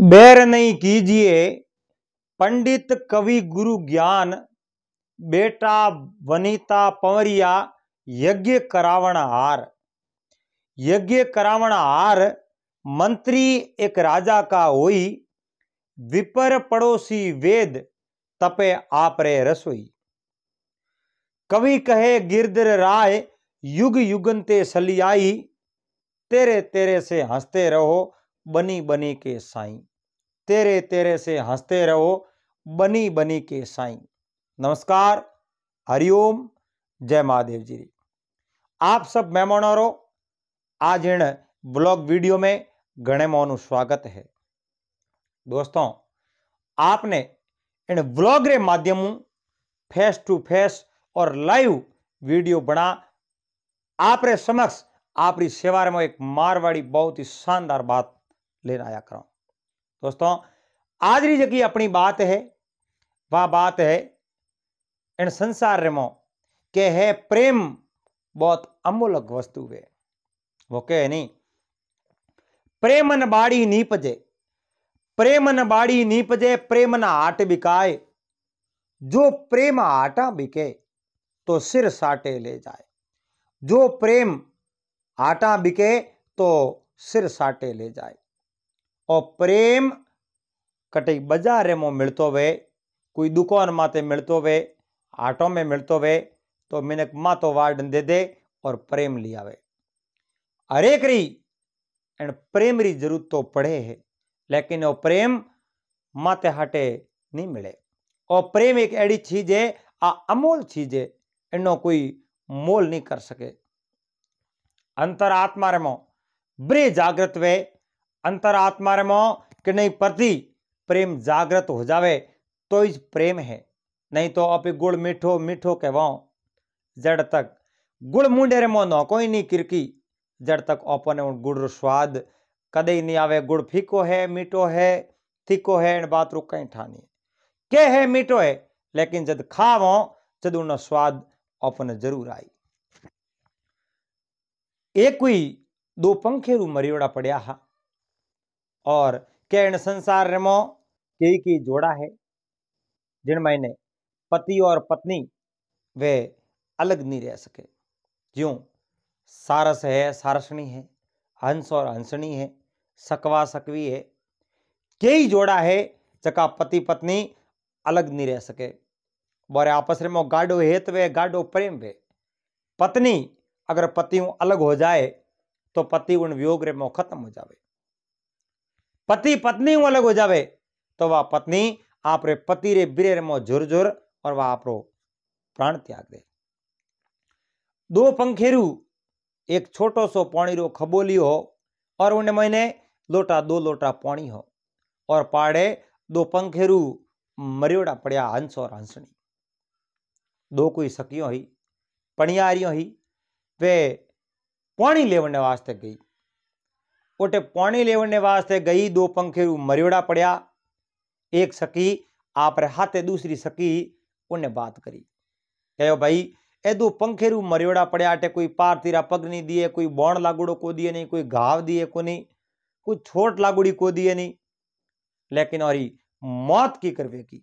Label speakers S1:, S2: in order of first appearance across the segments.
S1: बैर नहीं कीजिए पंडित कवि गुरु ज्ञान बेटा वनिता पंवरिया यज्ञ करावण हार यज्ञ करावण हार मंत्री एक राजा का होई विपर पड़ोसी वेद तपे आपरे रसोई कवि कहे गिरधर राय युग युगंते सलियाई तेरे तेरे से हंसते रहो बनी बनी के साई तेरे तेरे से हंसते रहो बनी बनी के साई नमस्कार हरिओम जय महादेव जी आप सब मेहमानों आज इन ब्लॉग वीडियो में घने मोनु स्वागत है दोस्तों आपने इन ब्लॉग रे माध्यम फेस टू फेस और लाइव वीडियो बना आप समक्ष आपकी सेवा में एक मारवाड़ी बहुत ही शानदार बात लेन आया करो दोस्तों आज री जी अपनी बात है वह बात है इन संसार रेमो के है प्रेम बहुत अमूलक वस्तु है वो कह नहीं प्रेमन बाड़ी नीपजे प्रेमन बाड़ी नीपजे प्रेमन आट बिकाए जो प्रेम आटा बिके तो सिर साटे ले जाए जो प्रेम आटा बिके तो सिर साटे ले जाए और प्रेम कटे बाज़ार में मिलत वे कोई दुकान माते मिलत वे आटो में मिलत वे तो मिनक मातो वार्डन दे दे और प्रेम लिया वे हरेक री एंड प्रेम री जरूरत तो पड़े है लेकिन वो प्रेम माते हाटे नहीं मिले और प्रेम एक ऐडी चीज है आ अमोल चीज है इनो कोई मोल नहीं कर सके अंतरात्मा रे मो ब्रे जागृत वे अंतरात्मा मो कि नहीं प्रति प्रेम जागृत हो जावे तो इस प्रेम है नहीं तो आप गुड़ मीठो मीठो कहवाओ जड़ तक गुड़ मुंडे रे मो नो कोई नहीं किरकी जड़ तक अपन गुड़ रो स्वाद कदे नहीं आवे गुड़ फीको है मीठो है थीको है बात रुक कहीं ठानी के है मीठो है लेकिन जद खावो जद उन स्वाद अपने जरूर आई एक दो पंखे रू मरियोड़ा पड़िया हा और कैण संसार रेमो के की जोड़ा है जिन मायने पति और पत्नी वे अलग नहीं रह सके क्यों सारस है सारसणी है हंस और हंसणी है सकवा सकवी है कई जोड़ा है जका पति पत्नी अलग नहीं रह सके बोरे आपस में गाडो हेत वे गाडो प्रेम वे पत्नी अगर पति अलग हो जाए तो पति उन वियोग रेमो खत्म हो जावे पति पत्नी अलग हो जावे तो वह पत्नी आप पति रे बीरे બીરે રમો જોર જોર और वह आप प्राण त्याग दे दो पंखेरू एक छोटो सो रो खबोली हो और उन्हें मैंने लोटा दो लोटा पौणी हो और पाड़े दो पंखेरू मरियोड़ा पड़िया हंस और हंसनी दो कोई सखियों ही पणियारियों ही वे पौणी लेवने वास्ते गई पोते पौने लेवने वास्ते गई दो पंखे मरियोड़ा पड़िया एक सकी आप हाथे दूसरी सकी उन्हें बात करी कहो भाई ए दो पंखे रू मरियोड़ा पड़िया अटे कोई पार तीरा दिए कोई बौण लागुड़ो को दिए नहीं कोई घाव दिए को नहीं कोई छोट लागूड़ी को दिए नहीं लेकिन औरी मौत की कर की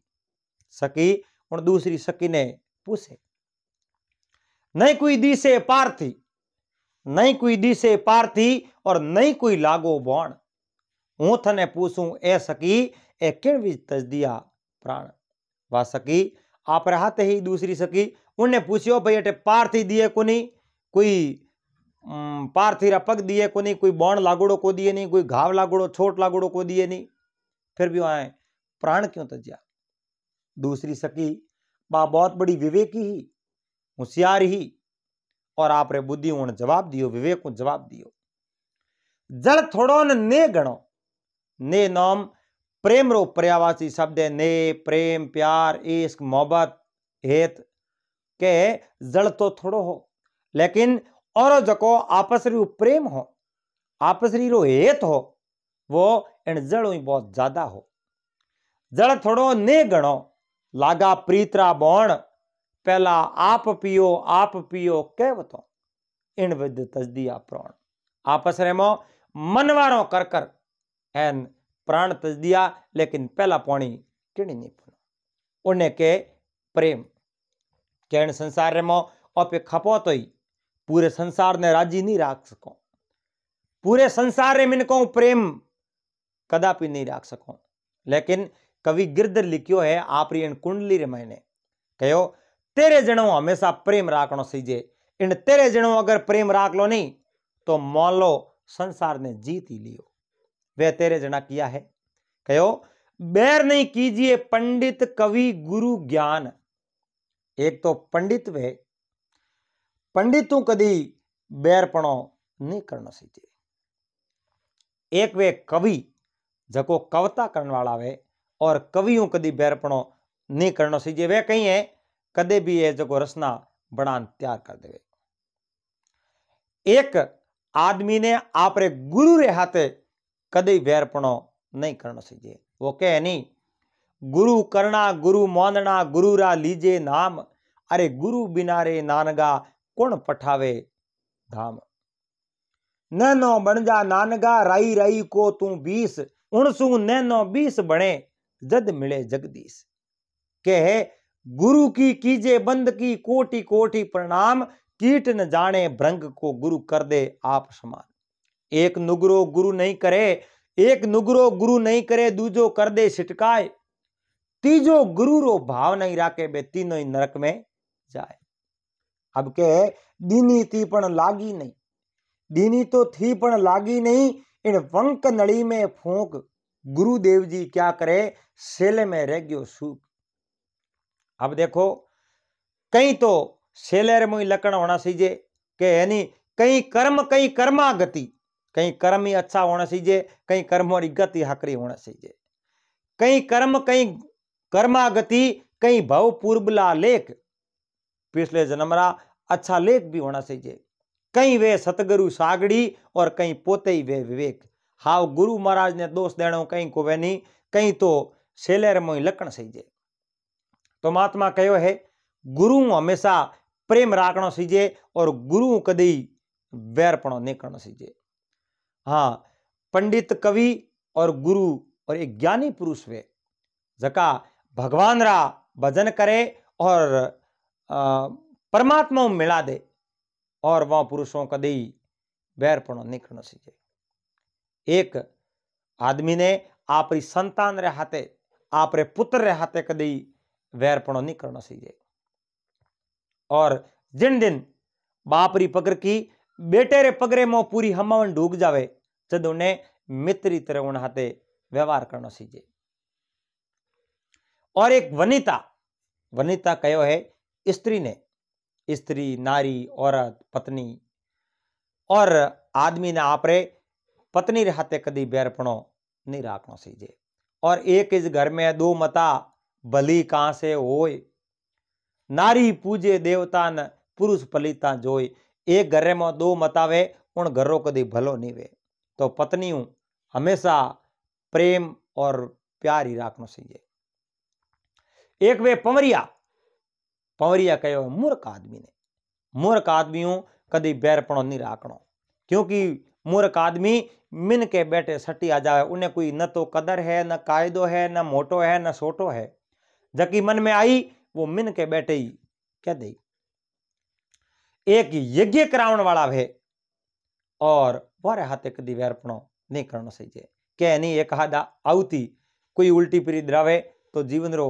S1: सकी और दूसरी सकी ने पूछे नहीं कोई दी से पार थी नहीं कोई दी से पार थी और नहीं कोई लागो बण हूँ थने पूछू ए सकी ए तज दिया प्राण वा सकी आप रहते ही दूसरी सकी उन्हें पूछियो भाई अटे पारथी दिए को नहीं कोई पारथीरा पग दिए को नहीं कोई बण लागुड़ो को दिए नहीं कोई घाव लागुड़ो छोट लागुड़ो को दिए नहीं फिर भी वहाँ प्राण क्यों तजिया दूसरी सकी बा बहुत बड़ी विवेकी ही होशियार ही और आप रे बुद्धि उन्हें जवाब दियो विवेक को जवाब दियो जड़ थोड़ो ने गणो ने नाम प्रेम रो पर्यावासी शब्द है ने प्रेम प्यार इश्क मोहब्बत हेत के जड़ तो थोड़ो हो लेकिन और जको आपसरी प्रेम हो आपस रो हेत हो वो इन जड़ो ही बहुत ज्यादा हो जड़ थोड़ो ने गणो लागा प्रीतरा बोण पहला आप पियो आप पियो बतो इन विद तजदिया प्रण आपस मो कर કરકર એન प्राण તજદિયા लेकिन पहला પોણી ટીણી નહીં પોણો उन्हें के प्रेम कहण संसार और पे खपो तो ही पूरे संसार ने राजी नहीं राख सको पूरे संसार में इनको प्रेम कदापि नहीं राख सको लेकिन कवि गिरधर लिखियो है आपरी इन कुंडली रे मैंने कहो तेरे जनो हमेशा प्रेम राखनो सीजे इन तेरे जनो अगर प्रेम राख लो नहीं तो मान लो संसार ने जीत ही लियो वे तेरे जना किया है कहो बैर नहीं कीजिए पंडित कवि गुरु ज्ञान एक तो पंडित वे पंडित तू कदी बैरपणो नहीं करना सीखे एक वे कवि जको कविता करने वाला वे और कवियों कदी बैरपणो नहीं करना सीखे वे कहीं है कदे भी है जको रसना बनान तैयार कर देवे एक आदमी ने आप गुरु रे हाथ कदई वेरपणो नहीं करना सीजिए ओके नहीं गुरु करना गुरु मानना गुरुरा लीजे नाम अरे गुरु बिना रे नानगा कोण पठावे धाम नैनो बन जा नानगा राई राई को तू बीस उणसू नैनो बीस बने जद मिले जगदीश कहे गुरु की कीजे बंद की कोटी कोटी प्रणाम कीट न जाने भ्रंग को गुरु कर दे आप समान एक नुगरो गुरु नहीं करे एक नुगरो गुरु नहीं करे दूजो कर दे सिटकाए तीजो गुरु रो भाव नहीं राखे बे तीनों ही नरक में जाए अब के दीनी थी पण लागी नहीं दीनी तो थी पण लागी नहीं इन वंक नड़ी में फूंक गुरुदेव जी क्या करे सेले में रह गयो सूख अब देखो कहीं तो શેલેર મુય लक्षण होना सीजे यानी कई कर्म कई कर्मागति कई कर्म ही अच्छा होना कई कर्म और गति हाकरी होना कई कर्म कई कर्मा कई भव पूर्वला लेख पिछले जन्म अच्छा लेख भी होना सीजे कई वे सतगुरु सागड़ी और कई पोते ही वे विवेक हाव गुरु महाराज ने दोष देनो कई को वे नहीं कई तो शेलेर मोई लकण सीजे तो महात्मा कहो है गुरु हमेशा प्रेम राखण सीजे और गुरु कदई वैरपणो नहीं करना सिजे हाँ पंडित कवि और गुरु और एक ज्ञानी पुरुष वे जका भगवान रा भजन करे और परमात्मा मिला दे और वह पुरुषों कदई वैरपण नहीं करना सीजे एक आदमी ने आप संतान रे हाथे आप रे पुत्र रहते हाथे कदई वैरपण नहीं करना सीजे और जिन दिन बाप री पगर की बेटे रे पगरे मो पूरी हमावन डूब जावे जद उन्हें मित्री तरह उन्हाते व्यवहार करना सीजे और एक वनिता वनिता कहो है स्त्री ने स्त्री नारी औरत पत्नी और आदमी ने आपरे रे पत्नी रहते कदी बैरपणो नहीं राखनो सीजे और एक इस घर में दो मता भली कहाँ से होए નારી પૂજે દેવતાન પુરુષ ફલિતા જોઈ એ ઘરેમાં દો મતાવે પણ ઘરો કદી ભલો નીવે તો પત્નીઓ हमेशा प्रेम और प्यार ही राखनो चाहिए एक वे पंवरिया पंवरिया कहो मूर्ख आदमी ने मूर्ख आदमी हूँ कभी बैरपण नहीं राखनो क्योंकि मूर्ख आदमी मिन के बैठे सटी आ जाए उन्हें कोई न तो कदर है न कायदो है न मोटो है न छोटो है जबकि मन में आई वो मिन के बैठे ही क्या दे एक यज्ञ करावन वाला भे और वारे हाथ एक दिव्यार्पणों नहीं करना सही है क्या नहीं एक એક आउती कोई उल्टी पीरी द्रावे तो जीवन रो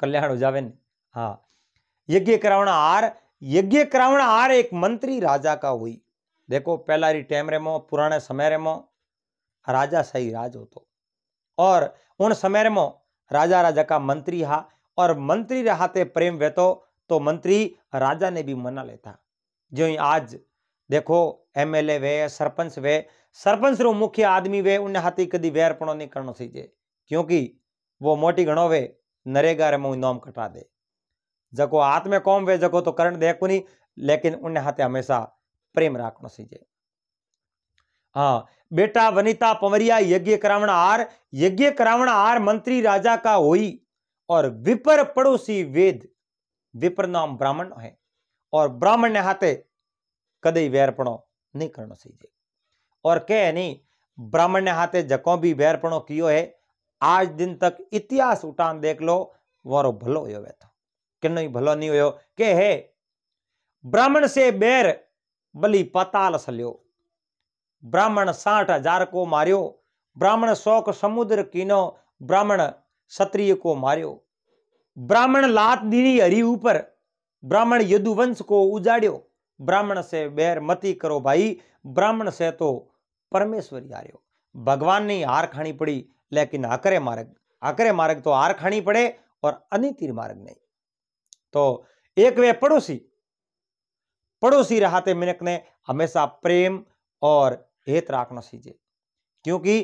S1: कल्याण हो जावे हाँ यज्ञ કરાવણા आर यज्ञ કરાવણા आर एक मंत्री राजा का हुई देखो पहला री टाइम रेमो पुराने समय रेमो राजा सही राज हो तो और उन समय रेमो राजा राजा का मंत्री हा और मंत्री रहते प्रेम वहतो तो मंत्री राजा ने भी मना लेता जो ही आज देखो एमएलए वे सरपंच वे सरपंच रो मुख्य आदमी वे उन हाथी कदी वेरपणों नहीं करना सीजे क्योंकि वो मोटी घणो वे नरेगा रे मुंह नोम कटा दे जको हाथ में कौम वे जको तो करण देखो नहीं लेकिन उन हाथे हमेशा प्रेम रखना सीजे हाँ बेटा वनिता पवरिया यज्ञ करावण आर यज्ञ करावण आर मंत्री राजा का होई और विपर पड़ोसी वेद विपर नाम ब्राह्मण है और ब्राह्मण ने हाथे कदई वैरपणो नहीं करना चाहिए और कह नहीं ब्राह्मण ने हाथे जको भी वैरपणो कियो है आज दिन तक इतिहास उठान देख लो वो भलो हो कि नहीं भलो नहीं हो के है ब्राह्मण से बैर बलि पताल सलियो ब्राह्मण साठ हजार को मारियो ब्राह्मण शोक समुद्र कीनो ब्राह्मण क्षत्रिय को मारियो ब्राह्मण लात दीनी हरि ऊपर ब्राह्मण यदुवंश को उजाड़ो ब्राह्मण से बैर मती करो भाई ब्राह्मण से तो परमेश्वर हारियो भगवान ने हार खानी पड़ी लेकिन आकरे मार्ग आकरे मार्ग तो हार खानी पड़े और अनितिर मार्ग नहीं तो एक वे पड़ोसी पड़ोसी रहते मिनक ने हमेशा प्रेम और हेत राखना सीजे क्योंकि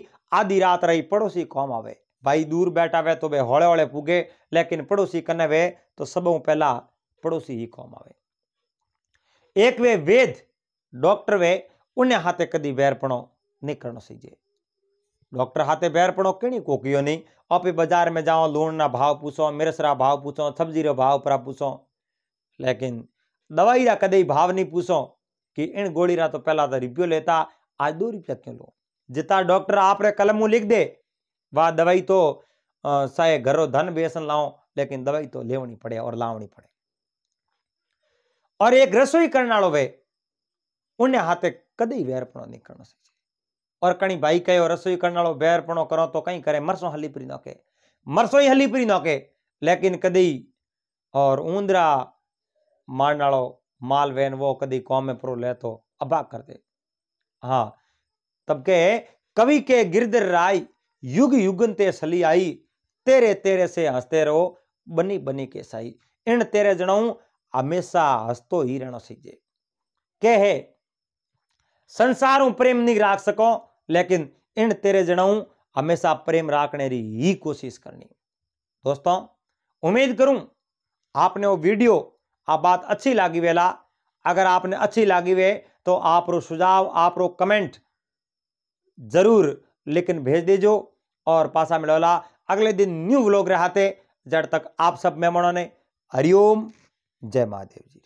S1: आधी रात रही पड़ोसी कौम आवे भाई दूर बैठा वे तो वे हौले हौले पुगे लेकिन पड़ोसी कने वे तो सबों पहला पड़ोसी ही कौम आवे एक वे वेद डॉक्टर वे उन्हें हाथे कदी बैरपणो नहीं करना सीजे डॉक्टर हाथे बैरपणो कि कोकियो नहीं आप बाजार में जाओ लूण ना भाव पूछो मिर्स रा भाव पूछो सब्जी रो भाव पर पूछो लेकिन दवाई रा कदई भाव नहीं पूछो कि इन गोली रा तो पहला तो रुपयो लेता आज दो रुपया क्यों लो जितना डॉक्टर आप कलमू लिख दे वाह दवाई तो સાહેબ ઘરો धन बेसन लाओ लेकिन दवाई तो लेवनी पड़े और लावनी पड़े और एक रसोई करने वालों वे उन्हें हाथे कदी वेरपणो नहीं करना सके और कणी भाई कहो रसोई करने वालों वेरपणो करो तो कहीं करे मरसो हली परी नौके मरसो ही हली परी नौके लेकिन कदी और ऊंदरा मारने वालों माल वेन वो कदी कौमे प्रो ले तो अबा कर दे हाँ तब के कवि के गिरधर राय युग युगंते સલી આઈ તેરે तेरे સે હસતે રહો બની बनी કે સાઈ એણ તેરે જણાવું હંમેશા હસતો હિરણ સીજે કે હે સંસાર હું प्रेम नहीं राख सको लेकिन इन तेरे जनाऊ हमेशा प्रेम राखने की ही कोशिश करनी दोस्तों उम्मीद करूं आपने वो वीडियो आप बात अच्छी लगी वेला अगर आपने अच्छी लगी वे तो आप रो सुझाव आप रो कमेंट जरूर लेकिन भेज दीजो और पासा मिलोला अगले दिन न्यू व्लॉग रहते जड़ तक आप सब मेहमानों ने हरिओम जय महादेव जी